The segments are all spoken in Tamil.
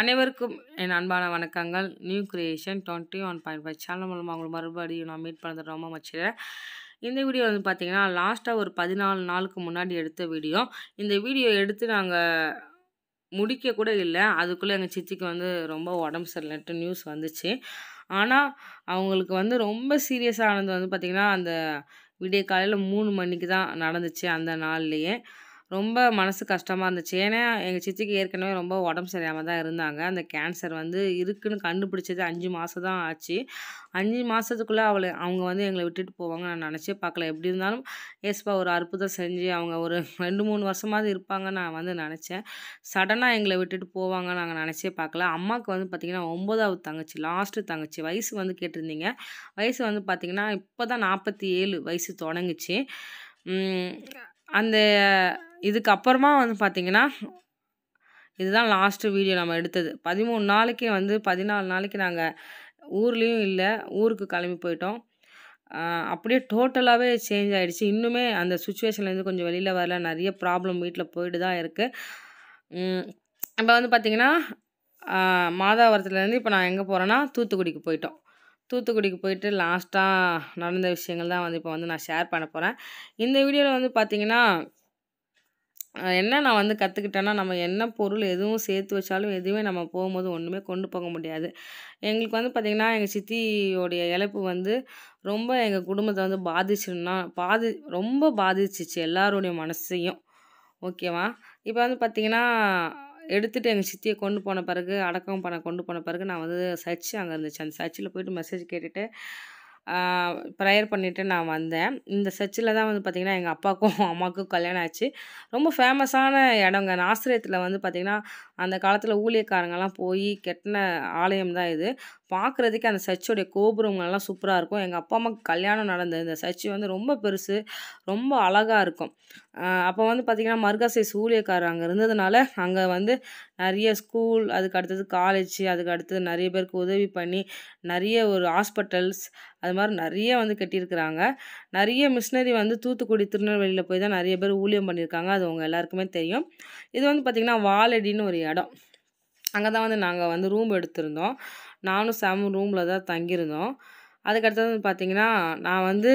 அனைவருக்கும் என் அன்பான வணக்கங்கள் new creation twenty one point five channel மூலமாக அவங்களை மறுபடியும் நான் மீட் பண்ணுறது ரொம்ப மச்சிடுறேன் இந்த வீடியோ வந்து பார்த்திங்கன்னா லாஸ்ட்டாக ஒரு பதினாலு நாளுக்கு முன்னாடி எடுத்த வீடியோ இந்த வீடியோ எடுத்து நாங்கள் முடிக்க கூட இல்லை அதுக்குள்ளே எங்கள் சித்திக்கு வந்து ரொம்ப உடம்பு சரியில்லைட்டு நியூஸ் வந்துச்சு ஆனால் அவங்களுக்கு வந்து ரொம்ப சீரியஸானது வந்து பார்த்திங்கன்னா அந்த விடிய காலையில் மூணு மணிக்கு தான் நடந்துச்சு அந்த நாள்லேயே ரொம்ப மனசு கஷ்டமாக இருந்துச்சு ஏன்னா எங்கள் சித்திக்கு ஏற்கனவே ரொம்ப உடம்பு சரியாமல் தான் இருந்தாங்க அந்த கேன்சர் வந்து இருக்குன்னு கண்டுபிடிச்சது அஞ்சு மாதம் தான் ஆச்சு அஞ்சு மாதத்துக்குள்ளே அவளை அவங்க வந்து எங்களை விட்டுட்டு போவாங்க நான் நினச்சே பார்க்கல எப்படி இருந்தாலும் ஏஸ்பா ஒரு அற்புதம் செஞ்சு அவங்க ஒரு ரெண்டு மூணு வருஷமாவது இருப்பாங்க நான் வந்து நினச்சேன் சடனாக எங்களை விட்டுட்டு போவாங்க நாங்கள் நினச்சே பார்க்கல அம்மாவுக்கு வந்து பார்த்திங்கன்னா ஒம்பதாவது தங்கச்சி லாஸ்ட்டு தங்கச்சி வயசு வந்து கேட்டிருந்தீங்க வயசு வந்து பார்த்திங்கன்னா இப்போ தான் நாற்பத்தி ஏழு வயசு தொடங்குச்சு அந்த இதுக்கப்புறமா வந்து பார்த்திங்கன்னா இதுதான் லாஸ்ட்டு வீடியோ நம்ம எடுத்தது பதிமூணு நாளைக்கு வந்து பதினாலு நாளைக்கு நாங்கள் ஊர்லேயும் இல்லை ஊருக்கு கிளம்பி போயிட்டோம் அப்படியே டோட்டலாகவே சேஞ்ச் ஆகிடுச்சு இன்னுமே அந்த சுச்சுவேஷன்லேருந்து கொஞ்சம் வெளியில் வரல நிறைய ப்ராப்ளம் வீட்டில் போயிட்டு தான் இருக்குது இப்போ வந்து பார்த்திங்கன்னா மாதாவரத்துலேருந்து இப்போ நான் எங்கே போகிறேன்னா தூத்துக்குடிக்கு போயிட்டோம் தூத்துக்குடிக்கு போயிட்டு லாஸ்ட்டாக நடந்த விஷயங்கள் தான் வந்து இப்போ வந்து நான் ஷேர் பண்ண போகிறேன் இந்த வீடியோவில் வந்து பார்த்திங்கன்னா என்ன நான் வந்து கற்றுக்கிட்டேன்னா நம்ம என்ன பொருள் எதுவும் சேர்த்து வச்சாலும் எதுவுமே நம்ம போகும்போது ஒன்றுமே கொண்டு போக முடியாது எங்களுக்கு வந்து பார்த்திங்கன்னா எங்கள் சித்தியோடைய இழப்பு வந்து ரொம்ப எங்கள் குடும்பத்தை வந்து பாதிச்சுன்னா பாதி ரொம்ப பாதிச்சிச்சு எல்லாருடைய மனசையும் ஓகேவா இப்போ வந்து பார்த்திங்கன்னா எடுத்துகிட்டு எங்கள் சித்தியை கொண்டு போன பிறகு அடக்கம் பண்ண கொண்டு போன பிறகு நான் வந்து சர்ச்சு அங்கே இருந்துச்சு அந்த சர்ச்சில் போயிட்டு மெசேஜ் கேட்டுட்டு ப்ரேயர் பண்ணிவிட்டு நான் வந்தேன் இந்த சர்ச்சில் தான் வந்து பார்த்திங்கன்னா எங்கள் அப்பாவுக்கும் அம்மாவுக்கும் கல்யாணம் ஆச்சு ரொம்ப ஃபேமஸான இடங்க ஆசிரியத்தில் வந்து பார்த்திங்கன்னா அந்த காலத்தில் ஊழியக்காரங்கெல்லாம் போய் கெட்டின ஆலயம் தான் இது பார்க்குறதுக்கு அந்த சர்ச்சோடைய கோபுரங்கள்லாம் சூப்பராக இருக்கும் எங்கள் அப்பா அம்மாவுக்கு கல்யாணம் நடந்த இந்த சர்ச்சு வந்து ரொம்ப பெருசு ரொம்ப அழகாக இருக்கும் அப்போ வந்து பார்த்திங்கன்னா மருகாசை சூழியக்காரர் அங்கே இருந்ததுனால அங்கே வந்து நிறைய ஸ்கூல் அதுக்கு அடுத்தது காலேஜ் அதுக்கு அடுத்தது நிறைய பேருக்கு உதவி பண்ணி நிறைய ஒரு ஹாஸ்பிட்டல்ஸ் அது மாதிரி நிறைய வந்து கட்டியிருக்கிறாங்க நிறைய மிஷினரி வந்து தூத்துக்குடி திருநெல்வேலியில் போய் தான் நிறைய பேர் ஊழியம் பண்ணியிருக்காங்க அது அவங்க எல்லாருக்குமே தெரியும் இது வந்து பார்த்திங்கன்னா வாலடின்னு ஒரு இடம் அங்கே தான் வந்து நாங்கள் வந்து ரூம் எடுத்திருந்தோம் நானும் சாமும் ரூமில் தான் தங்கியிருந்தோம் அதுக்கடுத்தது வந்து பார்த்திங்கன்னா நான் வந்து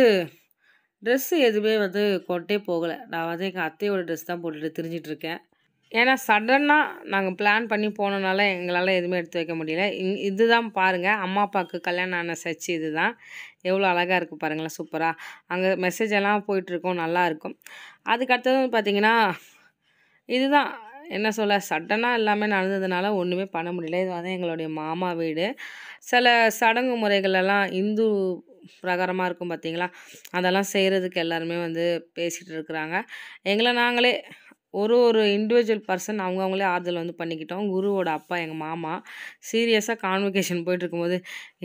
ட்ரெஸ்ஸு எதுவுமே வந்து கொட்டே போகலை நான் வந்து எங்கள் அத்தையோட ட்ரெஸ் தான் போட்டுட்டு தெரிஞ்சிட்ருக்கேன் ஏன்னா சடனாக நாங்கள் பிளான் பண்ணி போனனால எங்களால் எதுவுமே எடுத்து வைக்க முடியல இங் இதுதான் பாருங்கள் அம்மா அப்பாவுக்கு கல்யாணம் ஆன சச்சி இது தான் எவ்வளோ அழகாக இருக்குது பாருங்களேன் சூப்பராக அங்கே மெசேஜ் எல்லாம் போயிட்டுருக்கோம் நல்லாயிருக்கும் அதுக்கடுத்தது வந்து பார்த்திங்கன்னா இதுதான் என்ன சொல்ல சடனாக எல்லாமே நடந்ததுனால ஒன்றுமே பண்ண முடியல இது வந்து எங்களுடைய மாமா வீடு சில சடங்கு முறைகளெல்லாம் இந்து பிரகாரமாக இருக்கும் பார்த்திங்களா அதெல்லாம் செய்கிறதுக்கு எல்லாருமே வந்து பேசிகிட்டு இருக்கிறாங்க எங்களை நாங்களே ஒரு ஒரு இண்டிவிஜுவல் பர்சன் அவங்கவுங்களே ஆறுதல் வந்து பண்ணிக்கிட்டோம் குருவோட அப்பா எங்கள் மாமா சீரியஸாக கான்வெகேஷன் போயிட்டுருக்கும்போது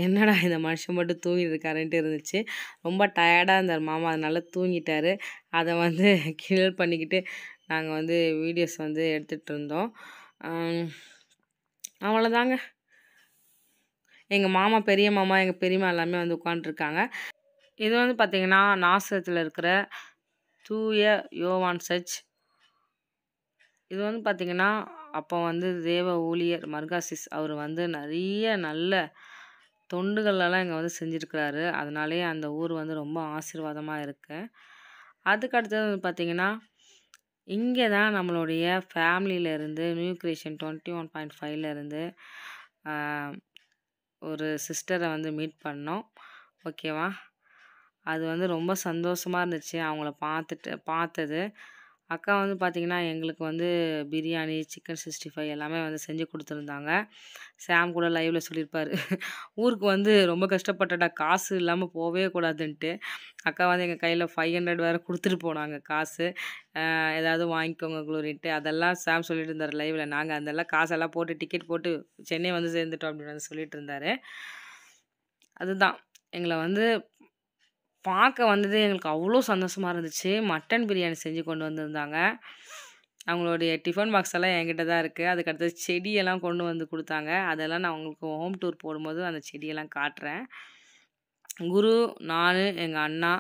என்னடா இந்த மனுஷன் மட்டும் தூங்கியிருக்காருன்ட்டு இருந்துச்சு ரொம்ப டயர்டாக இருந்தார் மாமா அதனால் தூங்கிட்டார் அதை வந்து கிளியர் பண்ணிக்கிட்டு நாங்கள் வந்து வீடியோஸ் வந்து எடுத்துகிட்டு இருந்தோம் அவ்வளோதாங்க எங்கள் மாமா பெரிய மாமா எங்கள் பெரியம்மா எல்லாமே வந்து உட்காந்துருக்காங்க இது வந்து பார்த்திங்கன்னா நாசத்தில் இருக்கிற தூய யோவான் சச் இது வந்து பார்த்திங்கன்னா அப்போ வந்து தேவ ஊழியர் மர்காசிஸ் அவர் வந்து நிறைய நல்ல தொண்டுகளெல்லாம் இங்கே வந்து செஞ்சுருக்கிறாரு அதனாலேயே அந்த ஊர் வந்து ரொம்ப ஆசீர்வாதமாக இருக்குது அதுக்கு அடுத்தது வந்து பார்த்திங்கன்னா இங்கே தான் நம்மளுடைய ஃபேமிலியிலேருந்து new creation twenty one point ஃபைவ்லேருந்து ஒரு சிஸ்டரை வந்து மீட் பண்ணோம் ஓகேவா அது வந்து ரொம்ப சந்தோஷமாக இருந்துச்சு அவங்கள பார்த்துட்டு பார்த்தது அக்கா வந்து பார்த்திங்கன்னா எங்களுக்கு வந்து பிரியாணி சிக்கன் சிக்ஸ்டி ஃபைவ் எல்லாமே வந்து செஞ்சு கொடுத்துருந்தாங்க சாம் கூட லைவில் சொல்லியிருப்பார் ஊருக்கு வந்து ரொம்ப கஷ்டப்பட்டடா காசு இல்லாமல் போகவே கூடாதுன்ட்டு அக்கா வந்து எங்கள் கையில் ஃபைவ் ஹண்ட்ரட் வேறு கொடுத்துட்டு போனாங்க காசு ஏதாவது வாங்கிக்கோங்க குளோரின்ட்டு அதெல்லாம் சாம் சொல்லிட்டு இருந்தார் லைவில் நாங்கள் அதெல்லாம் காசெல்லாம் போட்டு டிக்கெட் போட்டு சென்னை வந்து சேர்ந்துட்டோம் அப்படின்னு வந்து சொல்லிட்டு இருந்தார் அதுதான் எங்களை வந்து பார்க்க வந்தது எங்களுக்கு அவ்வளோ சந்தோஷமாக இருந்துச்சு மட்டன் பிரியாணி செஞ்சு கொண்டு வந்திருந்தாங்க அவங்களுடைய டிஃபன் பாக்ஸ் எல்லாம் என்கிட்ட தான் இருக்குது அதுக்கடுத்தது செடியெல்லாம் கொண்டு வந்து கொடுத்தாங்க அதெல்லாம் நான் உங்களுக்கு ஹோம் டூர் போடும்போது அந்த செடியெல்லாம் காட்டுறேன் குரு நான் எங்கள் அண்ணா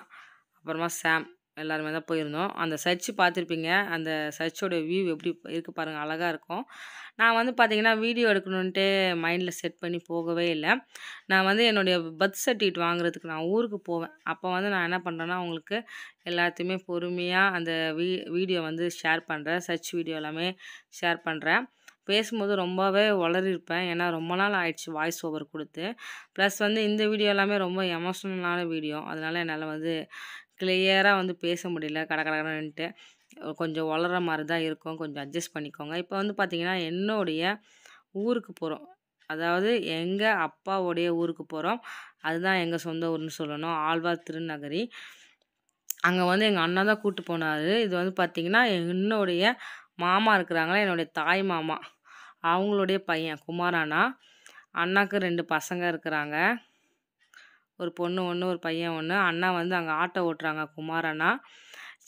அப்புறமா சாம் எல்லாருமே தான் போயிருந்தோம் அந்த சர்ச் பார்த்துருப்பீங்க அந்த சர்ச்சோட வியூ எப்படி இருக்குது பாருங்கள் அழகாக இருக்கும் நான் வந்து பார்த்திங்கன்னா வீடியோ எடுக்கணுன்ட்டு மைண்டில் செட் பண்ணி போகவே இல்லை நான் வந்து என்னுடைய பர்த் சர்டிஃபிகேட் வாங்குறதுக்கு நான் ஊருக்கு போவேன் அப்போ வந்து நான் என்ன பண்ணுறேன்னா உங்களுக்கு எல்லாத்தையுமே பொறுமையாக அந்த வீ வீடியோ வந்து ஷேர் பண்ணுறேன் சர்ச் வீடியோ எல்லாமே ஷேர் பண்ணுறேன் பேசும்போது ரொம்பவே வளரிருப்பேன் ஏன்னா ரொம்ப நாள் ஆயிடுச்சு வாய்ஸ் ஓவர் கொடுத்து ப்ளஸ் வந்து இந்த வீடியோ எல்லாமே ரொம்ப எமோஷ்னலான வீடியோ அதனால் என்னால் வந்து கிளியராக வந்து பேச முடியல கடகடகடன்ட்டு கொஞ்சம் வளர மாதிரி தான் இருக்கும் கொஞ்சம் அட்ஜஸ்ட் பண்ணிக்கோங்க இப்போ வந்து பார்த்திங்கன்னா என்னுடைய ஊருக்கு போகிறோம் அதாவது எங்கள் அப்பாவுடைய ஊருக்கு போகிறோம் அதுதான் எங்கள் சொந்த ஊர்னு சொல்லணும் ஆழ்வார் திருநகரி அங்கே வந்து எங்கள் அண்ணா தான் கூப்பிட்டு போனார் இது வந்து பார்த்திங்கன்னா என்னுடைய மாமா இருக்கிறாங்களே என்னுடைய தாய் மாமா அவங்களுடைய பையன் குமாரானா அண்ணாக்கு ரெண்டு பசங்க இருக்கிறாங்க ஒரு பொண்ணு ஒன்று ஒரு பையன் ஒன்று அண்ணா வந்து அங்கே ஆட்டோ ஓட்டுறாங்க குமார் அண்ணா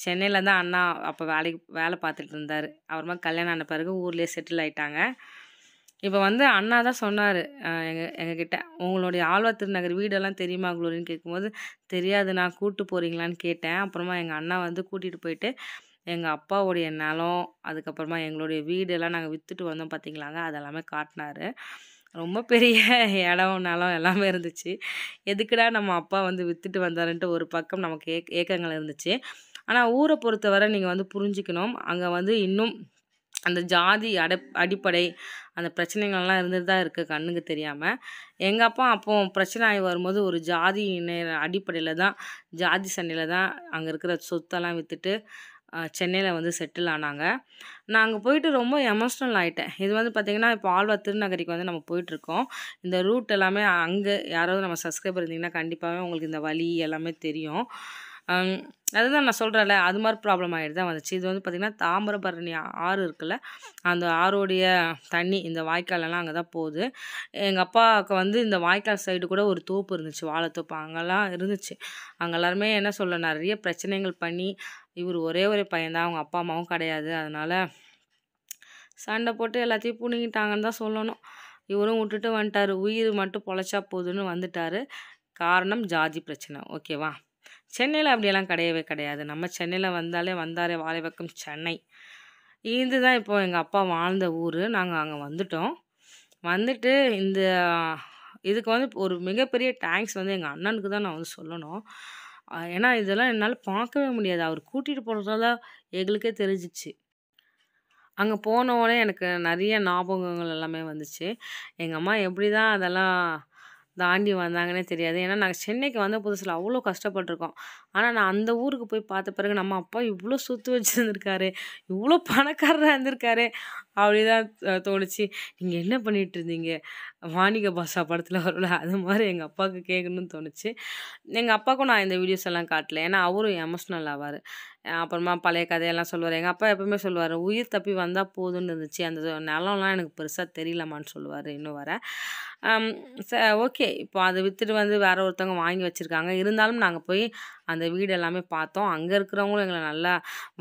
சென்னையில் தான் அண்ணா அப்போ வேலைக்கு வேலை பார்த்துட்டு இருந்தார் அப்புறமா கல்யாணம் ஆன பிறகு ஊர்லேயே செட்டில் ஆகிட்டாங்க இப்போ வந்து அண்ணா தான் சொன்னார் எங்கள் எங்ககிட்ட உங்களுடைய ஆழ்வா திருநகர் வீடெல்லாம் தெரியுமா குளோரின்னு கேட்கும்போது தெரியாது நான் கூப்பிட்டு போகிறீங்களான்னு கேட்டேன் அப்புறமா எங்கள் அண்ணா வந்து கூட்டிகிட்டு போயிட்டு எங்கள் அப்பாவுடைய நிலம் அதுக்கப்புறமா எங்களுடைய வீடெல்லாம் நாங்கள் விற்றுட்டு வந்தோம் பார்த்தீங்களாங்க அதெல்லாமே காட்டினாரு ரொம்ப பெரிய இடம் நலம் எல்லாமே இருந்துச்சு எதுக்குடா நம்ம அப்பா வந்து விற்றுட்டு வந்தாருன்ட்டு ஒரு பக்கம் நமக்கு ஏக் ஏக்கங்கள் இருந்துச்சு ஆனால் ஊரை பொறுத்தவரை நீங்கள் வந்து புரிஞ்சுக்கணும் அங்கே வந்து இன்னும் அந்த ஜாதி அடை அடிப்படை அந்த பிரச்சனைகள்லாம் இருந்துட்டு தான் இருக்குது கண்ணுக்கு தெரியாமல் எங்கள் அப்பா அப்போ பிரச்சனை ஆகி வரும்போது ஒரு ஜாதி அடிப்படையில் தான் ஜாதி சண்டையில் தான் அங்கே இருக்கிற சொத்தெல்லாம் விற்றுட்டு சென்னையில் வந்து செட்டில் ஆனாங்க நான் அங்கே போயிட்டு ரொம்ப எமோஷ்னல் ஆகிட்டேன் இது வந்து பார்த்திங்கன்னா இப்போ ஆழ்வார் திருநகரிக்கு வந்து நம்ம போயிட்டுருக்கோம் இந்த ரூட் எல்லாமே அங்கே யாராவது நம்ம சப்ஸ்கிரைபர் இருந்திங்கன்னா கண்டிப்பாகவே உங்களுக்கு இந்த வழி எல்லாமே தெரியும் அதுதான் நான் சொல்கிறேன்ல அது மாதிரி ப்ராப்ளம் ஆகிட்டு தான் வந்துச்சு இது வந்து பார்த்திங்கன்னா தாமிரபரணி ஆறு இருக்குல்ல அந்த ஆறோடைய தண்ணி இந்த வாய்க்காலெல்லாம் அங்கே தான் போகுது எங்கள் அப்பாவுக்கு வந்து இந்த வாய்க்கால் சைடு கூட ஒரு தோப்பு இருந்துச்சு வாழைத்தோப்பு அங்கெல்லாம் இருந்துச்சு அங்கே எல்லாருமே என்ன சொல்ல நிறைய பிரச்சனைகள் பண்ணி இவர் ஒரே ஒரே பையன்தான் அவங்க அப்பா அம்மாவும் கிடையாது அதனால் சண்டை போட்டு எல்லாத்தையும் புணுங்கிட்டாங்கன்னு தான் சொல்லணும் இவரும் விட்டுட்டு வந்துட்டார் உயிர் மட்டும் பொழைச்சா போதுன்னு வந்துட்டார் காரணம் ஜாதி பிரச்சனை ஓகேவா சென்னையில் அப்படியெல்லாம் கிடையவே கிடையாது நம்ம சென்னையில் வந்தாலே வந்தாரே வாழை பக்கம் சென்னை இதுதான் இப்போ எங்கள் அப்பா வாழ்ந்த ஊர் நாங்கள் அங்கே வந்துட்டோம் வந்துட்டு இந்த இதுக்கு வந்து ஒரு மிகப்பெரிய டேங்க்ஸ் வந்து எங்கள் அண்ணனுக்கு தான் நான் வந்து சொல்லணும் ஏன்னா இதெல்லாம் என்னால் பார்க்கவே முடியாது அவர் கூட்டிகிட்டு போகிறதால எங்களுக்கே தெரிஞ்சிச்சு அங்கே போனவுடனே எனக்கு நிறைய ஞாபகங்கள் எல்லாமே வந்துச்சு எங்கள் அம்மா எப்படி தான் அதெல்லாம் தாண்டி வந்தாங்கன்னே தெரியாது ஏன்னா நாங்கள் சென்னைக்கு வந்த புதுசில் அவ்வளோ கஷ்டப்பட்டிருக்கோம் ஆனால் நான் அந்த ஊருக்கு போய் பார்த்த பிறகு நம்ம அப்பா இவ்வளோ சுற்று வச்சுருந்துருக்காரு இவ்வளோ பணக்காரராக இருந்திருக்காரு அப்படி தான் தோணுச்சு நீங்கள் என்ன பண்ணிகிட்டு இருந்தீங்க வாணிக பாஷா படத்தில் வரல அது மாதிரி எங்கள் அப்பாவுக்கு கேட்கணும்னு தோணுச்சு எங்கள் அப்பாவுக்கும் நான் இந்த வீடியோஸ் எல்லாம் காட்டல ஏன்னா அவரும் எமோஷ்னல் ஆவார் அப்புறமா பழைய கதையெல்லாம் சொல்லுவார் எங்கள் அப்பா எப்பவுமே சொல்லுவார் உயிர் தப்பி வந்தால் போதும்னு இருந்துச்சு அந்த நிலம்லாம் எனக்கு பெருசாக தெரியலமான்னு சொல்லுவார் இன்னும் வர ச ஓகே இப்போ அதை விற்றுட்டு வந்து வேறு ஒருத்தவங்க வாங்கி வச்சுருக்காங்க இருந்தாலும் நாங்கள் போய் அந்த வீடு எல்லாமே பார்த்தோம் அங்கே இருக்கிறவங்களும் எங்களை நல்லா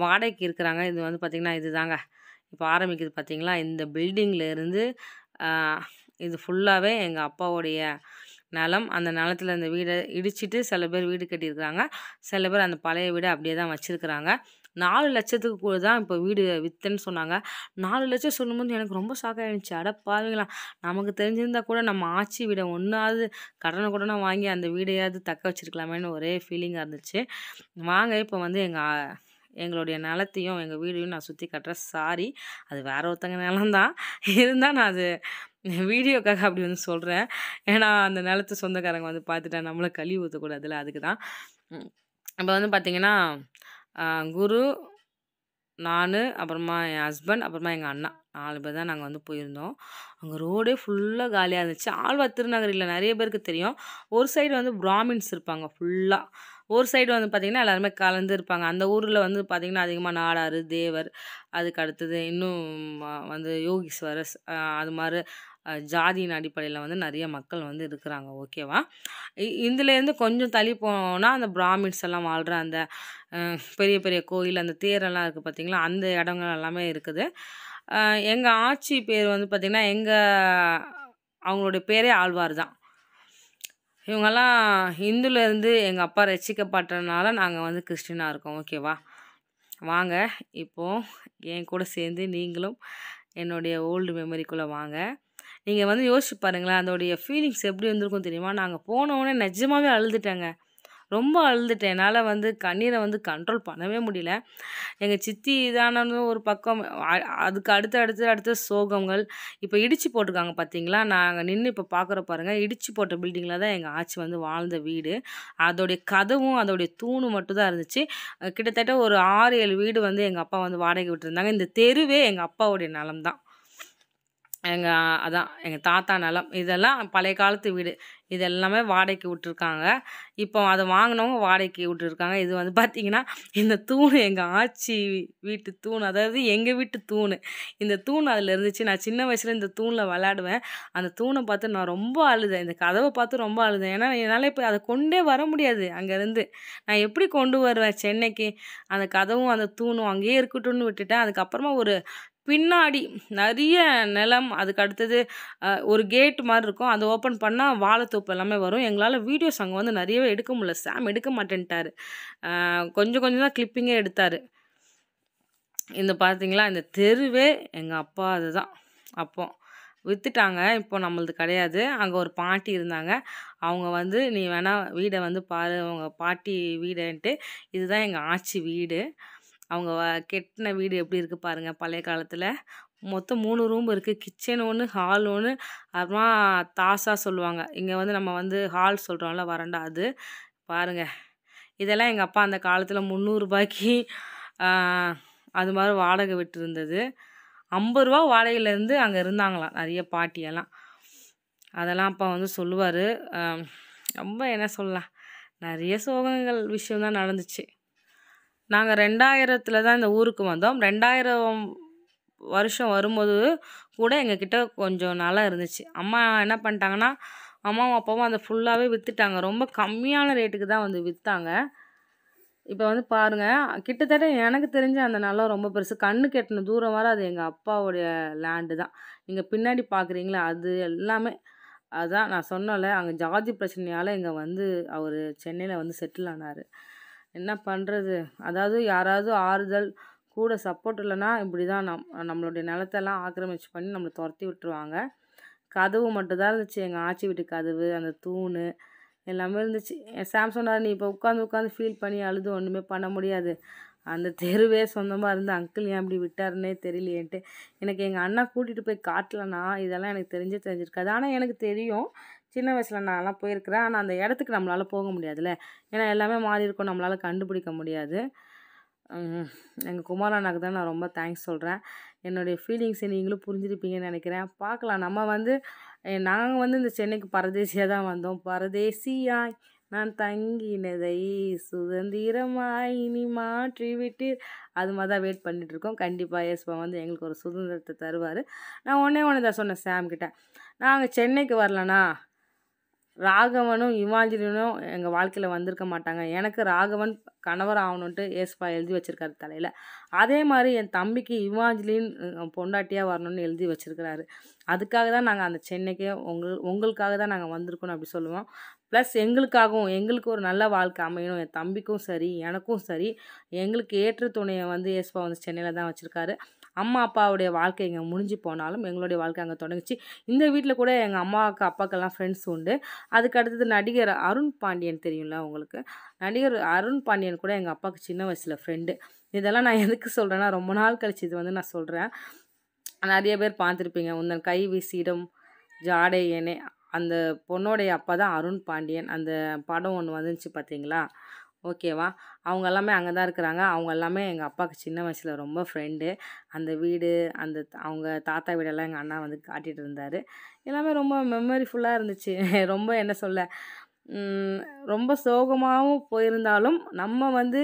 வாடகைக்கு இருக்கிறாங்க இது வந்து பார்த்திங்கன்னா இது தாங்க இப்போ ஆரம்பிக்குது பார்த்திங்களா இந்த பில்டிங்கில் இருந்து இது ஃபுல்லாகவே எங்கள் அப்பாவுடைய நிலம் அந்த நிலத்தில் அந்த வீடை இடிச்சிட்டு சில பேர் வீடு கட்டியிருக்கிறாங்க சில பேர் அந்த பழைய வீடை அப்படியே தான் வச்சுருக்கிறாங்க நாலு லட்சத்துக்கு கூட தான் இப்போ வீடு வித்துன்னு சொன்னாங்க நாலு லட்சம் சொல்லும்போது எனக்கு ரொம்ப ஷாக் ஆகிடுச்சு அட நமக்கு தெரிஞ்சிருந்தால் கூட நம்ம ஆட்சி வீடை ஒன்றாவது கடனை கூடனா வாங்கி அந்த வீடையாவது தக்க வச்சுருக்கலாமேனு ஒரே ஃபீலிங்காக இருந்துச்சு வாங்க இப்போ வந்து எங்கள் எங்களுடைய நிலத்தையும் எங்கள் வீடையும் நான் சுற்றி கட்டுற சாரி அது வேற ஒருத்தங்க நிலம்தான் இருந்தால் நான் அது வீடியோக்காக அப்படி வந்து சொல்கிறேன் ஏன்னா அந்த நிலத்து சொந்தக்காரங்க வந்து பார்த்துட்டா கழிவு கழி இல்லை அதுக்கு தான் இப்போ வந்து பார்த்திங்கன்னா குரு நான் அப்புறமா என் ஹஸ்பண்ட் அப்புறமா எங்கள் அண்ணா நாலு பேர் தான் நாங்கள் வந்து போயிருந்தோம் அங்கே ரோடே ஃபுல்லாக காலியாக இருந்துச்சு ஆழ்வா திருநகரில் நிறைய பேருக்கு தெரியும் ஒரு சைடு வந்து பிராமின்ஸ் இருப்பாங்க ஃபுல்லாக ஒரு சைடு வந்து பார்த்திங்கன்னா எல்லாருமே கலந்து இருப்பாங்க அந்த ஊரில் வந்து பார்த்திங்கன்னா அதிகமாக நாடாறு தேவர் அதுக்கு அடுத்தது இன்னும் வந்து யோகீஸ்வரஸ் அது மாதிரி ஜாதியின் அடிப்படையில் வந்து நிறைய மக்கள் வந்து இருக்கிறாங்க ஓகேவா இதுலேருந்து கொஞ்சம் தள்ளி போனால் அந்த பிராமின்ஸ் எல்லாம் வாழ்கிற அந்த பெரிய பெரிய கோயில் அந்த தேரெல்லாம் இருக்குது பார்த்திங்களா அந்த இடங்கள் எல்லாமே இருக்குது எங்கள் ஆட்சி பேர் வந்து பார்த்திங்கன்னா எங்கள் அவங்களுடைய பேரே ஆழ்வார் தான் இவங்கெல்லாம் இந்துலேருந்து எங்கள் அப்பா ரசிக்கப்பட்டதுனால நாங்கள் வந்து கிறிஸ்டினாக இருக்கோம் ஓகேவா வாங்க இப்போது என் கூட சேர்ந்து நீங்களும் என்னுடைய ஓல்டு மெமரிக்குள்ளே வாங்க நீங்கள் வந்து யோசிச்சு பாருங்களேன் அதோடைய ஃபீலிங்ஸ் எப்படி வந்திருக்கும் தெரியுமா நாங்கள் போனவுடனே நிஜமாகவே அழுதுட்டேங்க ரொம்ப அழுதுட்டேன் என்னால் வந்து கண்ணீரை வந்து கண்ட்ரோல் பண்ணவே முடியல எங்கள் சித்தி இதானது ஒரு பக்கம் அதுக்கு அடுத்த அடுத்து அடுத்த சோகங்கள் இப்போ இடிச்சு போட்டிருக்காங்க பார்த்தீங்களா நாங்கள் நின்று இப்போ பார்க்குற பாருங்கள் இடித்து போட்ட பில்டிங்கில் தான் எங்கள் ஆச்சி வந்து வாழ்ந்த வீடு அதோடைய கதவும் அதோடைய தூணு மட்டும்தான் இருந்துச்சு கிட்டத்தட்ட ஒரு ஆறு ஏழு வீடு வந்து எங்கள் அப்பா வந்து வாடகை விட்டுருந்தாங்க இந்த தெருவே எங்கள் அப்பாவுடைய நலம்தான் எங்கள் அதான் எங்கள் தாத்தா நிலம் இதெல்லாம் பழைய காலத்து வீடு இது எல்லாமே வாடகைக்கு விட்டுருக்காங்க இப்போ அதை வாங்கினவங்க வாடகைக்கு விட்டுருக்காங்க இது வந்து பார்த்திங்கன்னா இந்த தூண் எங்கள் ஆச்சி வீட்டு தூண் அதாவது எங்கள் வீட்டு தூண் இந்த தூண் அதில் இருந்துச்சு நான் சின்ன வயசில் இந்த தூணில் விளையாடுவேன் அந்த தூணை பார்த்து நான் ரொம்ப அழுதேன் இந்த கதவை பார்த்து ரொம்ப அழுதேன் ஏன்னா என்னால் இப்போ அதை கொண்டே வர முடியாது அங்கேருந்து நான் எப்படி கொண்டு வருவேன் சென்னைக்கு அந்த கதவும் அந்த தூணும் அங்கேயே இருக்கட்டும்னு விட்டுட்டேன் அதுக்கப்புறமா ஒரு பின்னாடி நிறைய நிலம் அதுக்கு அடுத்தது ஒரு கேட் மாதிரி இருக்கும் அதை ஓப்பன் பண்ணால் வாழைத்தோப்பு எல்லாமே வரும் எங்களால் வீடியோஸ் அங்கே வந்து நிறையவே எடுக்க முடியல சாம் எடுக்க மாட்டேன்ட்டார் கொஞ்சம் கொஞ்சம் தான் கிளிப்பிங்கே எடுத்தார் இந்த பார்த்தீங்களா இந்த தெருவே எங்கள் அப்பா அதுதான் அப்போ விற்றுட்டாங்க இப்போ நம்மளது கிடையாது அங்கே ஒரு பாட்டி இருந்தாங்க அவங்க வந்து நீ வேணால் வீடை வந்து பாரு அவங்க பாட்டி வீடுன்ட்டு இதுதான் எங்கள் ஆச்சி வீடு அவங்க கெட்டின வீடு எப்படி இருக்குது பாருங்கள் பழைய காலத்தில் மொத்தம் மூணு ரூம் இருக்குது கிச்சன் ஒன்று ஹால் ஒன்று அப்புறமா தாசா சொல்லுவாங்க இங்கே வந்து நம்ம வந்து ஹால் சொல்கிறோம்ல வரண்டா அது பாருங்கள் இதெல்லாம் எங்கள் அப்பா அந்த காலத்தில் முந்நூறுரூபாய்க்கு அது மாதிரி வாடகை விட்டு இருந்தது ஐம்பது ரூபா வாடகையிலேருந்து அங்கே இருந்தாங்களாம் நிறைய பாட்டியெல்லாம் அதெல்லாம் அப்பா வந்து சொல்லுவார் ரொம்ப என்ன சொல்லலாம் நிறைய சோகங்கள் விஷயம் தான் நடந்துச்சு நாங்கள் ரெண்டாயிரத்தில் தான் இந்த ஊருக்கு வந்தோம் ரெண்டாயிரம் வருஷம் வரும்போது கூட எங்கக்கிட்ட கொஞ்சம் நல்லா இருந்துச்சு அம்மா என்ன பண்ணிட்டாங்கன்னா அம்மாவும் அப்பாவும் அதை ஃபுல்லாகவே விற்றுட்டாங்க ரொம்ப கம்மியான ரேட்டுக்கு தான் வந்து விற்றாங்க இப்போ வந்து பாருங்கள் கிட்டத்தட்ட எனக்கு தெரிஞ்ச அந்த நிலம் ரொம்ப பெருசு கண்ணு கெட்டின தூரம் வர அது எங்கள் அப்பாவுடைய லேண்டு தான் நீங்கள் பின்னாடி பார்க்குறீங்களா அது எல்லாமே அதுதான் நான் சொன்னல அங்கே ஜாதி பிரச்சனையால் இங்கே வந்து அவர் சென்னையில் வந்து செட்டில் ஆனார் என்ன பண்ணுறது அதாவது யாராவது ஆறுதல் கூட சப்போர்ட் இல்லைன்னா இப்படி தான் நம் நம்மளுடைய நிலத்தெல்லாம் ஆக்கிரமிச்சு பண்ணி நம்மளை துரத்தி விட்டுருவாங்க கதவு மட்டும்தான் இருந்துச்சு எங்கள் ஆச்சி வீட்டு கதவு அந்த தூண் எல்லாமே இருந்துச்சு சாம் சொன்னார் நீ இப்போ உட்காந்து உட்காந்து ஃபீல் பண்ணி அழுது ஒன்றுமே பண்ண முடியாது அந்த தெருவே சொந்தமாக இருந்து அங்கிள் ஏன் அப்படி விட்டாருன்னே தெரியலையேன்ட்டு எனக்கு எங்கள் அண்ணா கூட்டிகிட்டு போய் காட்டலன்னா இதெல்லாம் எனக்கு தெரிஞ்சே தெரிஞ்சிருக்காது ஆனால் எனக்கு தெரியும் சின்ன வயசில் நான்லாம் போயிருக்கிறேன் ஆனால் அந்த இடத்துக்கு நம்மளால் போக முடியாதுல்ல ஏன்னா எல்லாமே மாறி இருக்கும் நம்மளால் கண்டுபிடிக்க முடியாது எங்கள் குமாரண்ணாக்கு தான் நான் ரொம்ப தேங்க்ஸ் சொல்கிறேன் என்னுடைய ஃபீலிங்ஸை நீங்களும் புரிஞ்சிருப்பீங்கன்னு நினைக்கிறேன் பார்க்கலாம் நம்ம வந்து நாங்கள் வந்து இந்த சென்னைக்கு பரதேசியாக தான் வந்தோம் பரதேசியாய் நான் தங்கினதை சுதந்திரமாய் இனி மாற்றி விட்டு அது மாதிரி தான் வெயிட் பண்ணிகிட்ருக்கோம் கண்டிப்பாக ஏசுவா வந்து எங்களுக்கு ஒரு சுதந்திரத்தை தருவார் நான் ஒன்றே ஒன்று தான் சொன்னேன் சாம்கிட்ட கிட்டே நாங்கள் சென்னைக்கு வரலண்ணா ராகவனும் இமாஜினும் எங்கள் வாழ்க்கையில் வந்திருக்க மாட்டாங்க எனக்கு ராகவன் கணவர் ஆகணுன்ட்டு ஏசுப்பா எழுதி வச்சுருக்காரு தலையில் அதே மாதிரி என் தம்பிக்கு இமாஞ்சலின் பொண்டாட்டியாக வரணும்னு எழுதி வச்சுருக்கிறாரு அதுக்காக தான் நாங்கள் அந்த சென்னைக்கே உங்கள் உங்களுக்காக தான் நாங்கள் வந்திருக்கோம் அப்படி சொல்லுவோம் ப்ளஸ் எங்களுக்காகவும் எங்களுக்கு ஒரு நல்ல வாழ்க்கை அமையணும் என் தம்பிக்கும் சரி எனக்கும் சரி எங்களுக்கு ஏற்ற துணையை வந்து ஏசுப்பா வந்து சென்னையில் தான் வச்சுருக்காரு அம்மா அப்பாவுடைய வாழ்க்கை இங்கே முடிஞ்சு போனாலும் எங்களுடைய வாழ்க்கை அங்கே தொடங்குச்சு இந்த வீட்டில் கூட எங்கள் அம்மாவுக்கு அப்பாக்கெல்லாம் ஃப்ரெண்ட்ஸ் உண்டு அதுக்கு அடுத்தது நடிகர் அருண் பாண்டியன் தெரியும்ல உங்களுக்கு நடிகர் அருண் பாண்டியன் கூட எங்கள் அப்பாவுக்கு சின்ன வயசில் ஃப்ரெண்டு இதெல்லாம் நான் எதுக்கு சொல்கிறேன்னா ரொம்ப நாள் கழிச்சு இது வந்து நான் சொல்கிறேன் நிறைய பேர் பார்த்துருப்பீங்க உந்தன் கை வீசிடம் ஜாடை ஏனே அந்த பொண்ணோடைய அப்பா தான் அருண் பாண்டியன் அந்த படம் ஒன்று வந்துச்சு பார்த்தீங்களா ஓகேவா அவங்க எல்லாமே அங்கே தான் இருக்கிறாங்க அவங்க எல்லாமே எங்கள் அப்பாவுக்கு சின்ன வயசில் ரொம்ப ஃப்ரெண்டு அந்த வீடு அந்த அவங்க தாத்தா வீடெல்லாம் எங்கள் அண்ணா வந்து காட்டிகிட்டு இருந்தார் எல்லாமே ரொம்ப மெமரிஃபுல்லாக இருந்துச்சு ரொம்ப என்ன சொல்ல ரொம்ப சோகமாகவும் போயிருந்தாலும் நம்ம வந்து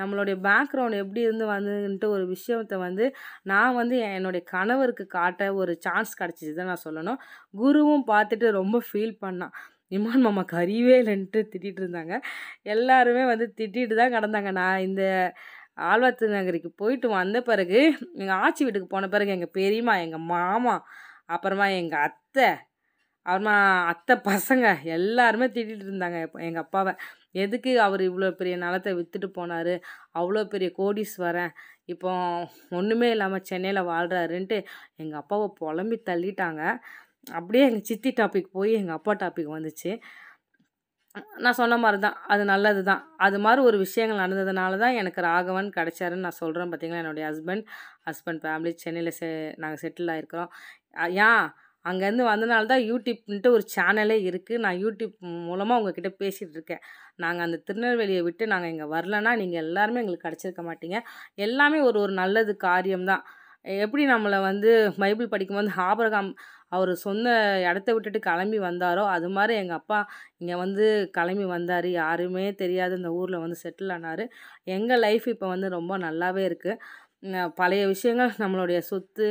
நம்மளுடைய பேக்ரவுண்ட் எப்படி இருந்து வந்துன்ட்டு ஒரு விஷயத்தை வந்து நான் வந்து என்னுடைய கணவருக்கு காட்ட ஒரு சான்ஸ் கிடச்சிது தான் நான் சொல்லணும் குருவும் பார்த்துட்டு ரொம்ப ஃபீல் பண்ணான் இமான் மாமா கறிவே இல்லைன்ட்டு திட்டிகிட்டு இருந்தாங்க எல்லாருமே வந்து திட்டிகிட்டு தான் கடந்தாங்க நான் இந்த ஆழ்வார்த்து நகரிக்கு போயிட்டு வந்த பிறகு எங்கள் ஆச்சி வீட்டுக்கு போன பிறகு எங்கள் பெரியம்மா எங்கள் மாமா அப்புறமா எங்கள் அத்தை அப்புறமா அத்தை பசங்க எல்லாருமே திட்டிகிட்டு இருந்தாங்க எங்கள் அப்பாவை எதுக்கு அவர் இவ்வளோ பெரிய நிலத்தை விற்றுட்டு போனார் அவ்வளோ பெரிய கோடீஸ்வரன் இப்போ ஒன்றுமே இல்லாமல் சென்னையில் வாழ்கிறாருன்ட்டு எங்கள் அப்பாவை புலம்பி தள்ளிட்டாங்க அப்படியே எங்கள் சித்தி டாபிக் போய் எங்கள் அப்பா டாபிக் வந்துச்சு நான் சொன்ன மாதிரி தான் அது நல்லது தான் அது மாதிரி ஒரு விஷயங்கள் நடந்ததுனால தான் எனக்கு ராகவன் கிடச்சாருன்னு நான் சொல்கிறேன் பார்த்திங்களா என்னுடைய ஹஸ்பண்ட் ஹஸ்பண்ட் ஃபேமிலி சென்னையில் செ நாங்கள் செட்டில் ஆகிருக்கிறோம் ஏன் அங்கேருந்து வந்தனால தான் யூடியூப்ன்ட்டு ஒரு சேனலே இருக்குது நான் யூடியூப் மூலமாக உங்ககிட்ட பேசிகிட்டு இருக்கேன் நாங்கள் அந்த திருநெல்வேலியை விட்டு நாங்கள் இங்கே வரலன்னா நீங்கள் எல்லாருமே எங்களுக்கு கிடச்சிருக்க மாட்டீங்க எல்லாமே ஒரு ஒரு நல்லது காரியம்தான் எப்படி நம்மளை வந்து பைபிள் படிக்கும்போது ஆபரகாம் அவர் சொன்ன இடத்த விட்டுட்டு கிளம்பி வந்தாரோ அது மாதிரி எங்கள் அப்பா இங்கே வந்து கிளம்பி வந்தார் யாருமே தெரியாது இந்த ஊரில் வந்து செட்டில் ஆனார் எங்கள் லைஃப் இப்போ வந்து ரொம்ப நல்லாவே இருக்குது பழைய விஷயங்கள் நம்மளுடைய சொத்து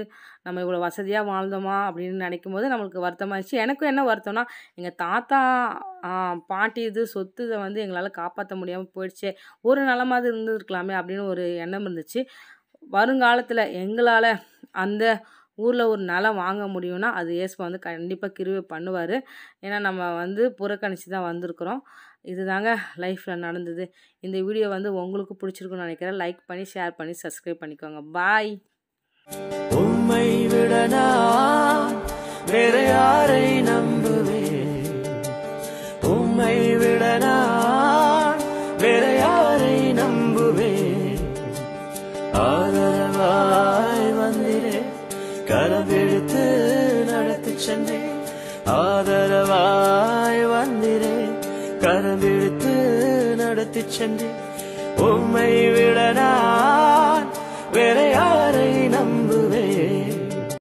நம்ம இவ்வளோ வசதியாக வாழ்ந்தோமா அப்படின்னு நினைக்கும் போது நம்மளுக்கு வருத்தமாகிடுச்சு எனக்கும் என்ன வருத்தம்னா எங்கள் தாத்தா பாட்டி இது சொத்து இதை வந்து எங்களால் காப்பாற்ற முடியாமல் போயிடுச்சே ஒரு நலமாக இருந்துருக்கலாமே அப்படின்னு ஒரு எண்ணம் இருந்துச்சு வருங்காலத்தில் எங்களால் அந்த ஊரில் ஒரு நிலம் வாங்க முடியும்னா அது இயேசுவை வந்து கண்டிப்பாக கிருவை பண்ணுவார் ஏன்னா நம்ம வந்து புறக்கணித்து தான் வந்திருக்கிறோம் இது தாங்க லைஃப்பில் நடந்தது இந்த வீடியோ வந்து உங்களுக்கு பிடிச்சிருக்குன்னு நினைக்கிறேன் லைக் பண்ணி ஷேர் பண்ணி சப்ஸ்கிரைப் பண்ணிக்கோங்க பாய் சென்றே ஆதரவாய் வந்திரே கரம்பிடித்து நடத்தி சென்றே உம்மை விட நான்